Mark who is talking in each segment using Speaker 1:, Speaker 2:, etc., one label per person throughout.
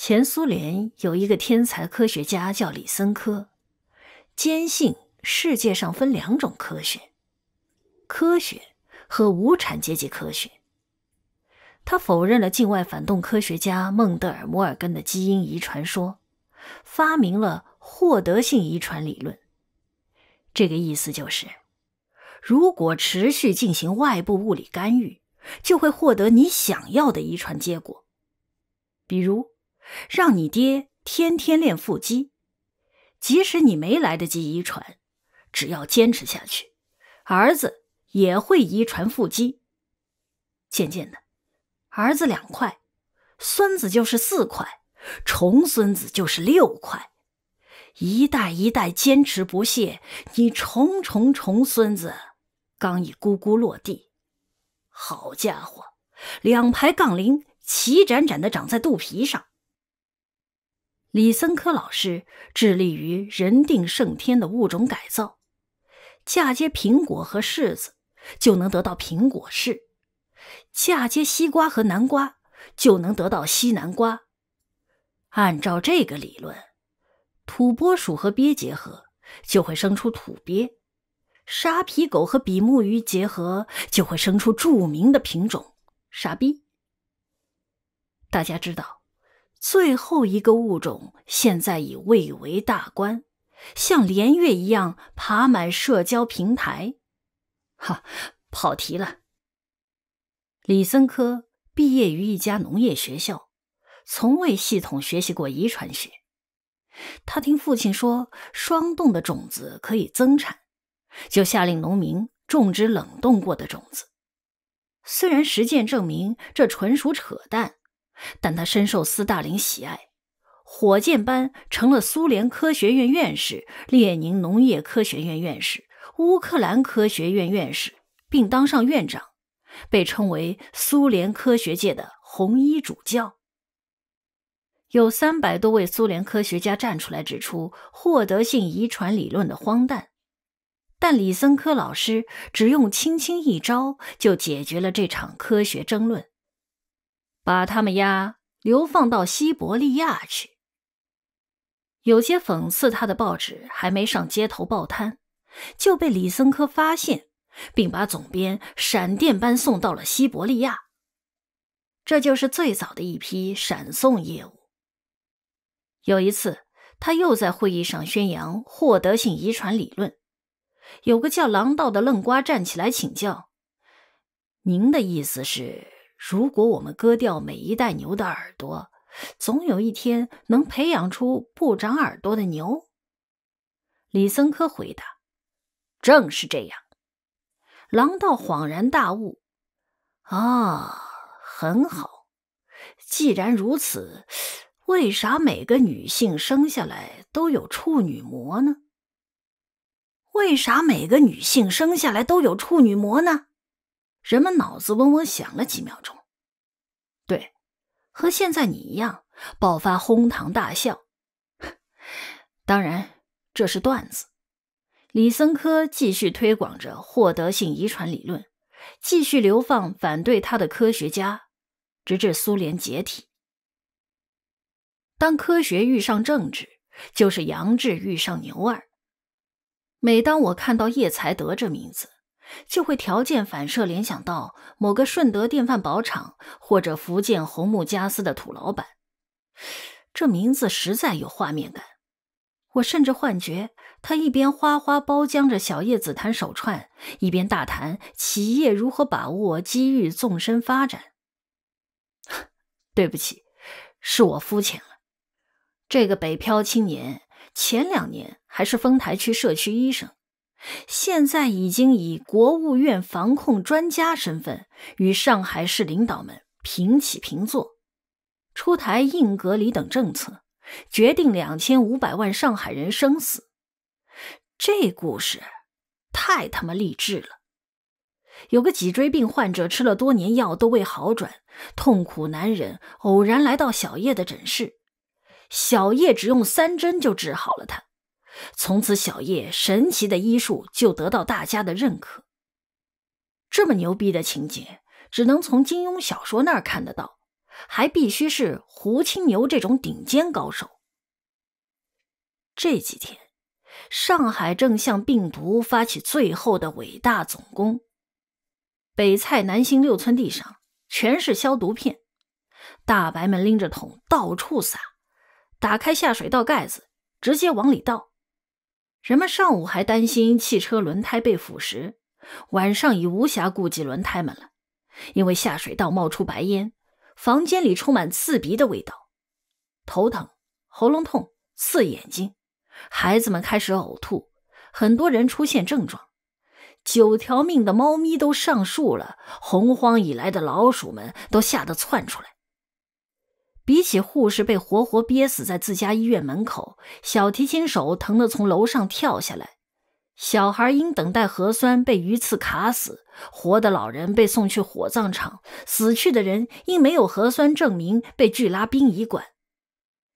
Speaker 1: 前苏联有一个天才科学家叫李森科，坚信世界上分两种科学：科学和无产阶级科学。他否认了境外反动科学家孟德尔摩尔根的基因遗传说，发明了获得性遗传理论。这个意思就是，如果持续进行外部物理干预，就会获得你想要的遗传结果，比如。让你爹天天练腹肌，即使你没来得及遗传，只要坚持下去，儿子也会遗传腹肌。渐渐的，儿子两块，孙子就是四块，重孙子就是六块，一代一代坚持不懈，你重重重孙子刚一咕咕落地，好家伙，两排杠铃齐展展的长在肚皮上。李森科老师致力于“人定胜天”的物种改造，嫁接苹果和柿子就能得到苹果柿，嫁接西瓜和南瓜就能得到西南瓜。按照这个理论，土拨鼠和鳖结合就会生出土鳖，沙皮狗和比目鱼结合就会生出著名的品种“傻逼”。大家知道。最后一个物种现在已蔚为大观，像连月一样爬满社交平台。哈，跑题了。李森科毕业于一家农业学校，从未系统学习过遗传学。他听父亲说霜冻的种子可以增产，就下令农民种植冷冻过的种子。虽然实践证明这纯属扯淡。但他深受斯大林喜爱，火箭班成了苏联科学院院士、列宁农业科学院院士、乌克兰科学院院士，并当上院长，被称为苏联科学界的“红衣主教”。有三百多位苏联科学家站出来指出获得性遗传理论的荒诞，但李森科老师只用轻轻一招就解决了这场科学争论。把他们押流放到西伯利亚去。有些讽刺他的报纸还没上街头报摊，就被李森科发现，并把总编闪电般送到了西伯利亚。这就是最早的一批闪送业务。有一次，他又在会议上宣扬获得性遗传理论，有个叫狼道的愣瓜站起来请教：“您的意思是？”如果我们割掉每一代牛的耳朵，总有一天能培养出不长耳朵的牛。李森科回答：“正是这样。”狼道恍然大悟：“啊，很好！既然如此，为啥每个女性生下来都有处女膜呢？为啥每个女性生下来都有处女膜呢？”人们脑子嗡嗡响了几秒钟，对，和现在你一样，爆发哄堂大笑。当然，这是段子。李森科继续推广着获得性遗传理论，继续流放反对他的科学家，直至苏联解体。当科学遇上政治，就是杨志遇上牛二。每当我看到叶才德这名字，就会条件反射联想到某个顺德电饭煲厂或者福建红木家私的土老板，这名字实在有画面感。我甚至幻觉他一边哗哗包浆着小叶紫檀手串，一边大谈企业如何把握机遇纵深发展。对不起，是我肤浅了。这个北漂青年前两年还是丰台区社区医生。现在已经以国务院防控专家身份与上海市领导们平起平坐，出台硬隔离等政策，决定两千五百万上海人生死。这故事太他妈励志了！有个脊椎病患者吃了多年药都未好转，痛苦难忍，偶然来到小叶的诊室，小叶只用三针就治好了他。从此，小叶神奇的医术就得到大家的认可。这么牛逼的情节，只能从金庸小说那儿看得到，还必须是胡青牛这种顶尖高手。这几天，上海正向病毒发起最后的伟大总攻，北蔡南新六村地上全是消毒片，大白们拎着桶到处撒，打开下水道盖子，直接往里倒。人们上午还担心汽车轮胎被腐蚀，晚上已无暇顾及轮胎们了，因为下水道冒出白烟，房间里充满刺鼻的味道，头疼、喉咙痛、刺眼睛，孩子们开始呕吐，很多人出现症状，九条命的猫咪都上树了，洪荒以来的老鼠们都吓得窜出来。比起护士被活活憋死在自家医院门口，小提琴手疼得从楼上跳下来，小孩因等待核酸被鱼刺卡死，活的老人被送去火葬场，死去的人因没有核酸证明被拒拉殡仪馆，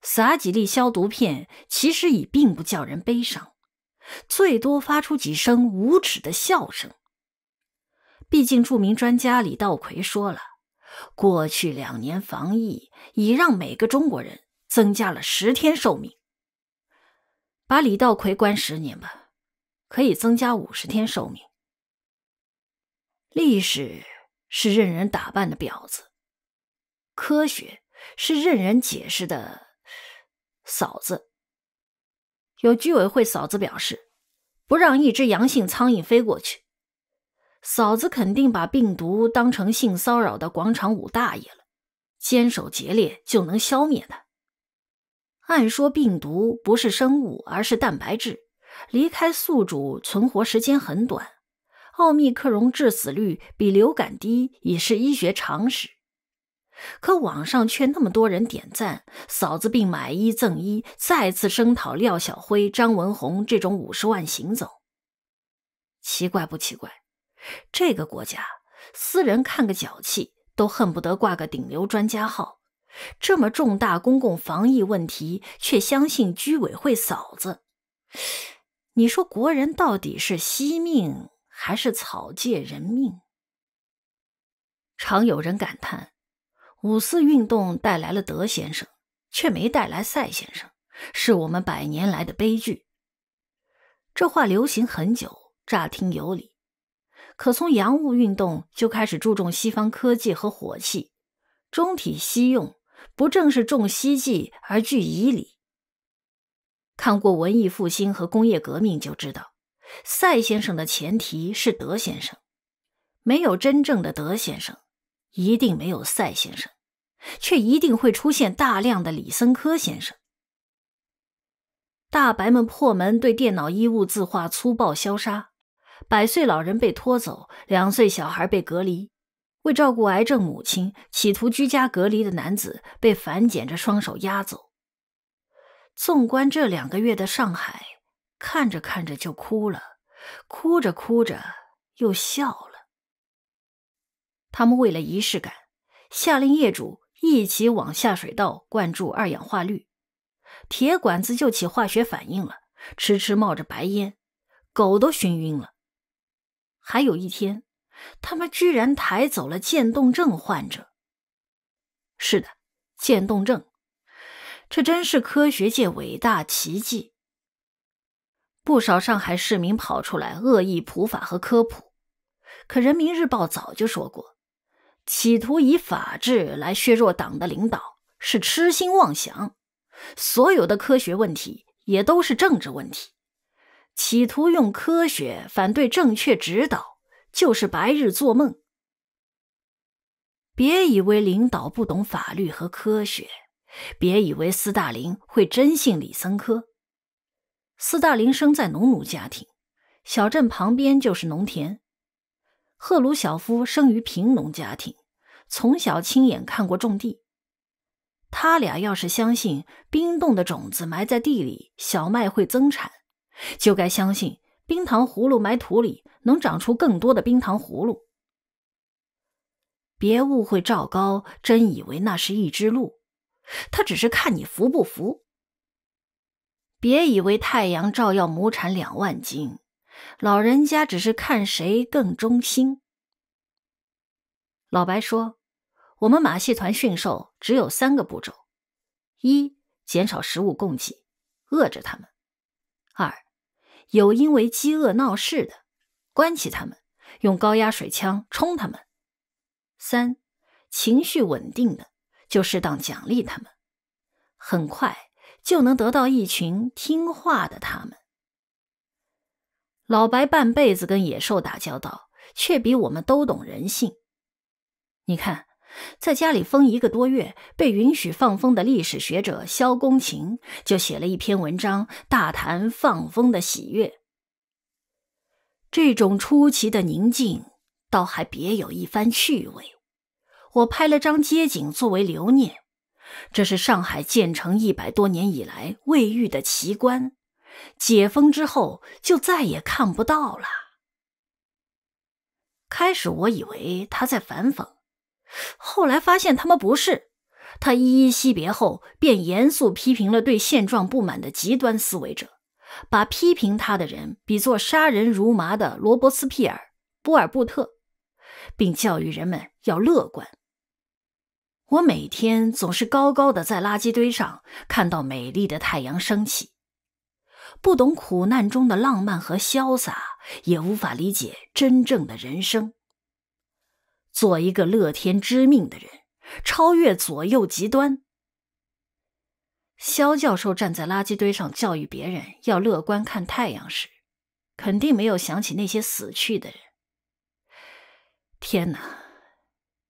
Speaker 1: 撒几粒消毒片，其实已并不叫人悲伤，最多发出几声无耻的笑声。毕竟著名专家李道葵说了。过去两年防疫已让每个中国人增加了十天寿命，把李道奎关十年吧，可以增加五十天寿命。历史是任人打扮的婊子，科学是任人解释的嫂子。有居委会嫂子表示，不让一只阳性苍蝇飞过去。嫂子肯定把病毒当成性骚扰的广场舞大爷了，坚守节烈就能消灭他。按说病毒不是生物，而是蛋白质，离开宿主存活时间很短。奥密克戎致死率比流感低已是医学常识，可网上却那么多人点赞，嫂子病买一赠一，再次声讨廖小辉、张文红这种五十万行走。奇怪不奇怪？这个国家，私人看个脚气都恨不得挂个顶流专家号，这么重大公共防疫问题，却相信居委会嫂子，你说国人到底是惜命还是草芥人命？常有人感叹，五四运动带来了德先生，却没带来赛先生，是我们百年来的悲剧。这话流行很久，乍听有理。可从洋务运动就开始注重西方科技和火器，中体西用，不正是重西技而聚以礼？看过文艺复兴和工业革命就知道，赛先生的前提是德先生，没有真正的德先生，一定没有赛先生，却一定会出现大量的李森科先生。大白们破门对电脑衣物字画粗暴消杀。百岁老人被拖走，两岁小孩被隔离，为照顾癌症母亲企图居家隔离的男子被反剪着双手押走。纵观这两个月的上海，看着看着就哭了，哭着哭着又笑了。他们为了仪式感，下令业主一起往下水道灌注二氧化氯，铁管子就起化学反应了，迟迟冒着白烟，狗都熏晕了。还有一天，他们居然抬走了渐冻症患者。是的，渐冻症，这真是科学界伟大奇迹。不少上海市民跑出来恶意普法和科普，可《人民日报》早就说过，企图以法治来削弱党的领导是痴心妄想。所有的科学问题也都是政治问题。企图用科学反对正确指导，就是白日做梦。别以为领导不懂法律和科学，别以为斯大林会真信李森科。斯大林生在农奴家庭，小镇旁边就是农田；赫鲁晓夫生于贫农家庭，从小亲眼看过种地。他俩要是相信冰冻的种子埋在地里，小麦会增产。就该相信冰糖葫芦埋土里能长出更多的冰糖葫芦。别误会，赵高真以为那是一只鹿，他只是看你服不服。别以为太阳照耀亩产两万斤，老人家只是看谁更忠心。老白说，我们马戏团驯兽只有三个步骤：一、减少食物供给，饿着他们。有因为饥饿闹事的，关起他们，用高压水枪冲他们；三，情绪稳定的就适当奖励他们，很快就能得到一群听话的他们。老白半辈子跟野兽打交道，却比我们都懂人性。你看。在家里封一个多月，被允许放风的历史学者萧公权就写了一篇文章，大谈放风的喜悦。这种出奇的宁静，倒还别有一番趣味。我拍了张街景作为留念，这是上海建成一百多年以来未遇的奇观。解封之后就再也看不到了。开始我以为他在反讽。后来发现他们不是。他依依惜别后，便严肃批评了对现状不满的极端思维者，把批评他的人比作杀人如麻的罗伯斯庇尔、波尔布特，并教育人们要乐观。我每天总是高高的在垃圾堆上看到美丽的太阳升起。不懂苦难中的浪漫和潇洒，也无法理解真正的人生。做一个乐天知命的人，超越左右极端。肖教授站在垃圾堆上教育别人要乐观看太阳时，肯定没有想起那些死去的人。天哪！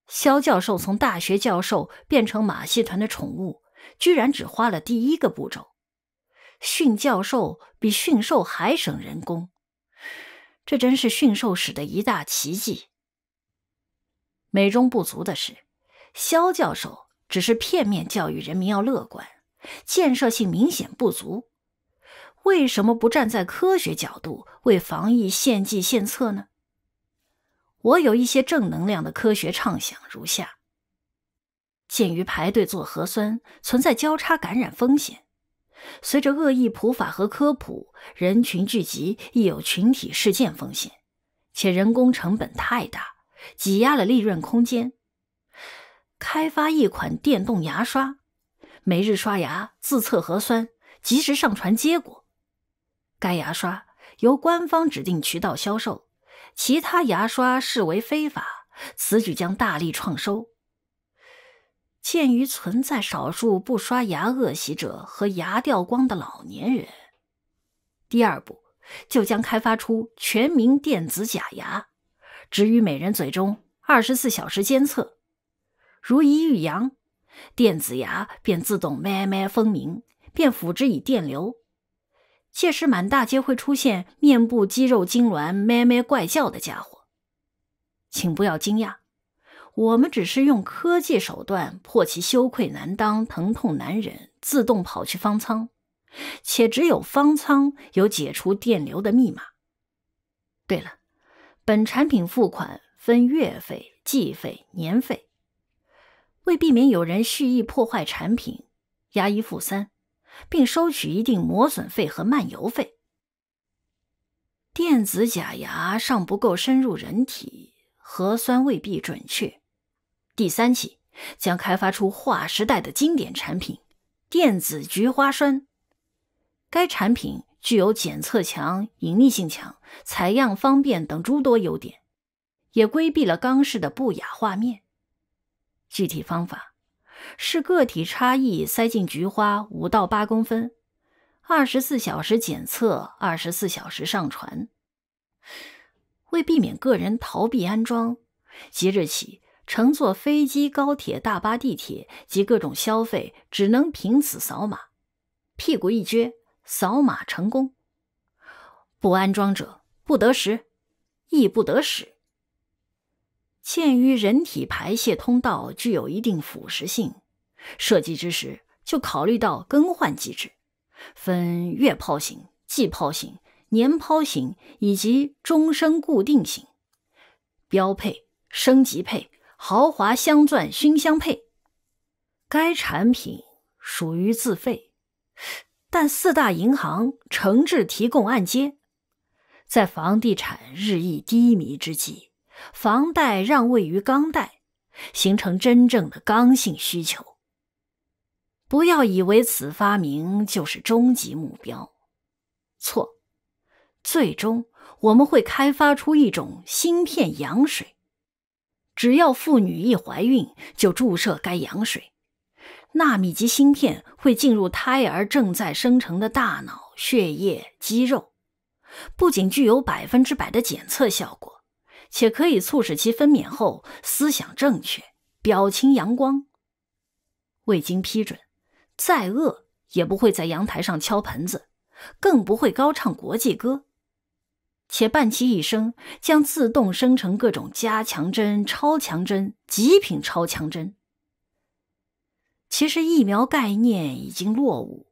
Speaker 1: 肖教授从大学教授变成马戏团的宠物，居然只花了第一个步骤——训教授比驯兽还省人工，这真是驯兽史的一大奇迹。美中不足的是，肖教授只是片面教育人民要乐观，建设性明显不足。为什么不站在科学角度为防疫献计献策呢？我有一些正能量的科学畅想如下：鉴于排队做核酸存在交叉感染风险，随着恶意普法和科普，人群聚集亦有群体事件风险，且人工成本太大。挤压了利润空间。开发一款电动牙刷，每日刷牙，自测核酸，及时上传结果。该牙刷由官方指定渠道销售，其他牙刷视为非法。此举将大力创收。鉴于存在少数不刷牙恶习者和牙掉光的老年人，第二步就将开发出全民电子假牙。植于美人嘴中，二十四小时监测。如一遇阳，电子牙便自动咩咩分鸣，便辅之以电流。届时满大街会出现面部肌肉痉挛、咩咩怪叫的家伙，请不要惊讶。我们只是用科技手段破其羞愧难当、疼痛难忍，自动跑去方舱，且只有方舱有解除电流的密码。对了。本产品付款分月费、季费、年费。为避免有人蓄意破坏产品，押一付三，并收取一定磨损费和漫游费。电子假牙尚不够深入人体，核酸未必准确。第三期将开发出划时代的经典产品——电子菊花栓。该产品。具有检测强、隐匿性强、采样方便等诸多优点，也规避了钢式的不雅画面。具体方法是个体差异塞进菊花五到八公分，二十四小时检测，二十四小时上传。为避免个人逃避安装，即日起乘坐飞机、高铁、大巴、地铁及各种消费只能凭此扫码，屁股一撅。扫码成功，不安装者不得食，亦不得使。鉴于人体排泄通道具有一定腐蚀性，设计之时就考虑到更换机制，分月抛型、季抛型、年抛型以及终身固定型。标配、升级配、豪华镶钻熏香配。该产品属于自费。但四大银行诚挚提供按揭，在房地产日益低迷之际，房贷让位于刚贷，形成真正的刚性需求。不要以为此发明就是终极目标，错。最终我们会开发出一种芯片羊水，只要妇女一怀孕就注射该羊水。纳米级芯片会进入胎儿正在生成的大脑、血液、肌肉，不仅具有百分之百的检测效果，且可以促使其分娩后思想正确、表情阳光。未经批准，再饿也不会在阳台上敲盆子，更不会高唱国际歌，且伴其一生将自动生成各种加强针、超强针、极品超强针。其实疫苗概念已经落伍，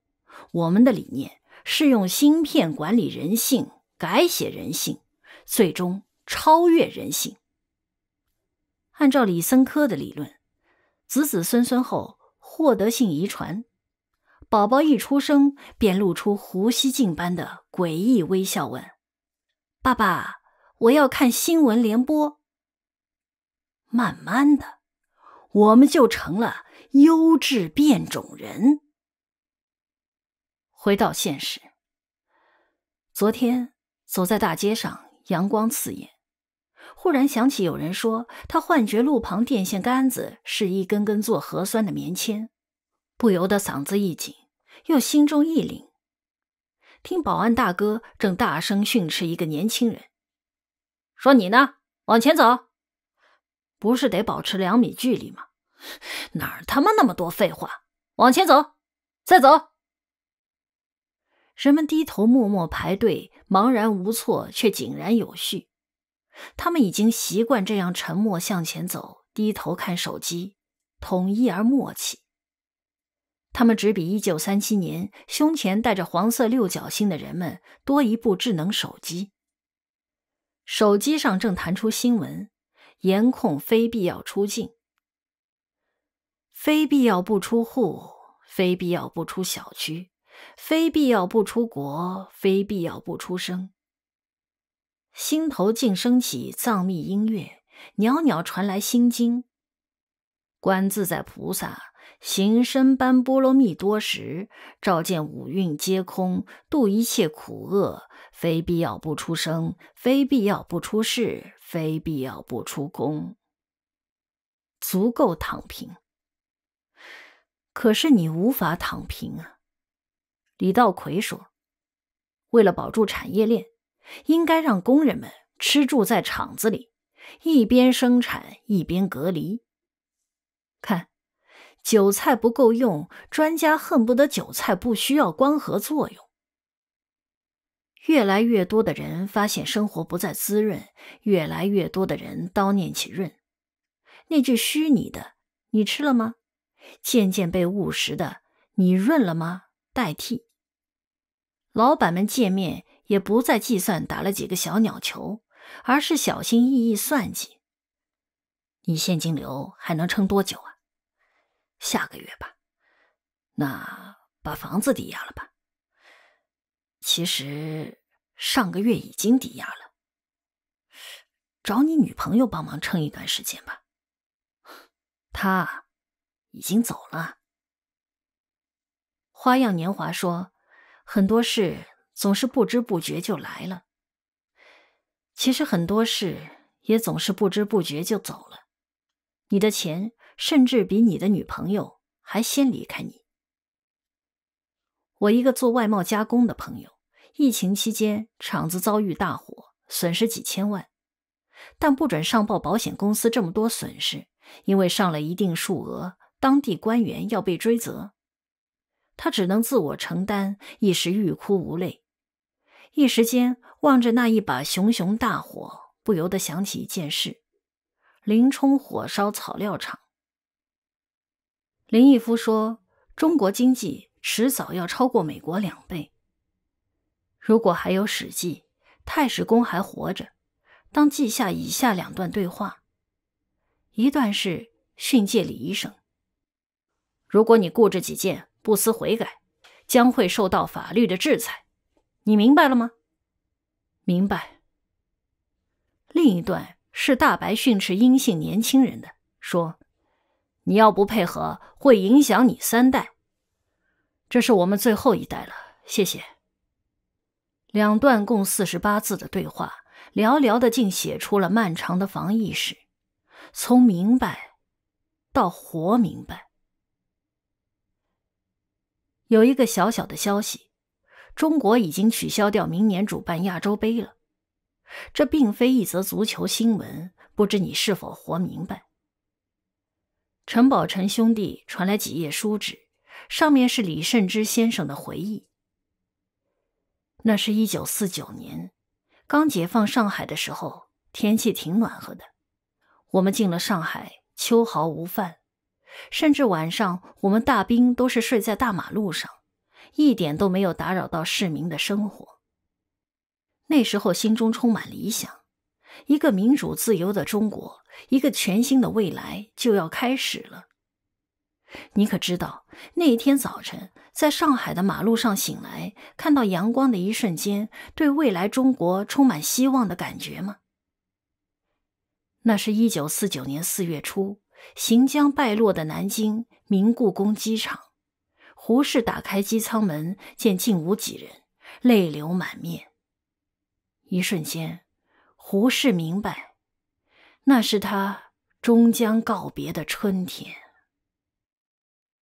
Speaker 1: 我们的理念是用芯片管理人性，改写人性，最终超越人性。按照李森科的理论，子子孙孙后获得性遗传，宝宝一出生便露出胡须镜般的诡异微笑，问：“爸爸，我要看新闻联播。”慢慢的。我们就成了优质变种人。回到现实，昨天走在大街上，阳光刺眼，忽然想起有人说他幻觉路旁电线杆子是一根根做核酸的棉签，不由得嗓子一紧，又心中一凛。听保安大哥正大声训斥一个年轻人：“说你呢，往前走。”不是得保持两米距离吗？哪儿他妈那么多废话！往前走，再走。人们低头默默排队，茫然无措却井然有序。他们已经习惯这样沉默向前走，低头看手机，统一而默契。他们只比一九三七年胸前戴着黄色六角星的人们多一部智能手机。手机上正弹出新闻。严控非必要出境，非必要不出户，非必要不出小区，非必要不出国，非必要不出声。心头竟升起藏密音乐，袅袅传来心经。观自在菩萨行深般波罗蜜多时，照见五蕴皆空，度一切苦厄。非必要不出声，非必要不出世。非必要不出宫，足够躺平。可是你无法躺平啊！李道奎说：“为了保住产业链，应该让工人们吃住在厂子里，一边生产一边隔离。看，韭菜不够用，专家恨不得韭菜不需要光合作用。”越来越多的人发现生活不再滋润，越来越多的人叨念起“润”，那句虚拟的“你吃了吗”渐渐被务实的“你润了吗”代替。老板们见面也不再计算打了几个小鸟球，而是小心翼翼算计：“你现金流还能撑多久啊？下个月吧，那把房子抵押了吧。”其实。上个月已经抵押了，找你女朋友帮忙撑一段时间吧。她已经走了。花样年华说，很多事总是不知不觉就来了。其实很多事也总是不知不觉就走了。你的钱甚至比你的女朋友还先离开你。我一个做外贸加工的朋友。疫情期间，厂子遭遇大火，损失几千万，但不准上报保险公司这么多损失，因为上了一定数额，当地官员要被追责。他只能自我承担，一时欲哭无泪。一时间，望着那一把熊熊大火，不由得想起一件事：林冲火烧草料场。林毅夫说：“中国经济迟早要超过美国两倍。”如果还有《史记》，太史公还活着，当记下以下两段对话：一段是训诫李医生，如果你固执己见、不思悔改，将会受到法律的制裁，你明白了吗？明白。另一段是大白训斥阴性年轻人的，说：“你要不配合，会影响你三代。这是我们最后一代了。”谢谢。两段共四十八字的对话，寥寥的竟写出了漫长的防疫史，从明白到活明白。有一个小小的消息，中国已经取消掉明年主办亚洲杯了。这并非一则足球新闻，不知你是否活明白？陈宝琛兄弟传来几页书纸，上面是李慎之先生的回忆。那是一九四九年，刚解放上海的时候，天气挺暖和的。我们进了上海，秋毫无犯，甚至晚上我们大兵都是睡在大马路上，一点都没有打扰到市民的生活。那时候心中充满理想，一个民主自由的中国，一个全新的未来就要开始了。你可知道那天早晨？在上海的马路上醒来，看到阳光的一瞬间，对未来中国充满希望的感觉吗？那是一九四九年四月初，行将败落的南京明故宫机场，胡适打开机舱门，见竟无几人，泪流满面。一瞬间，胡适明白，那是他终将告别的春天。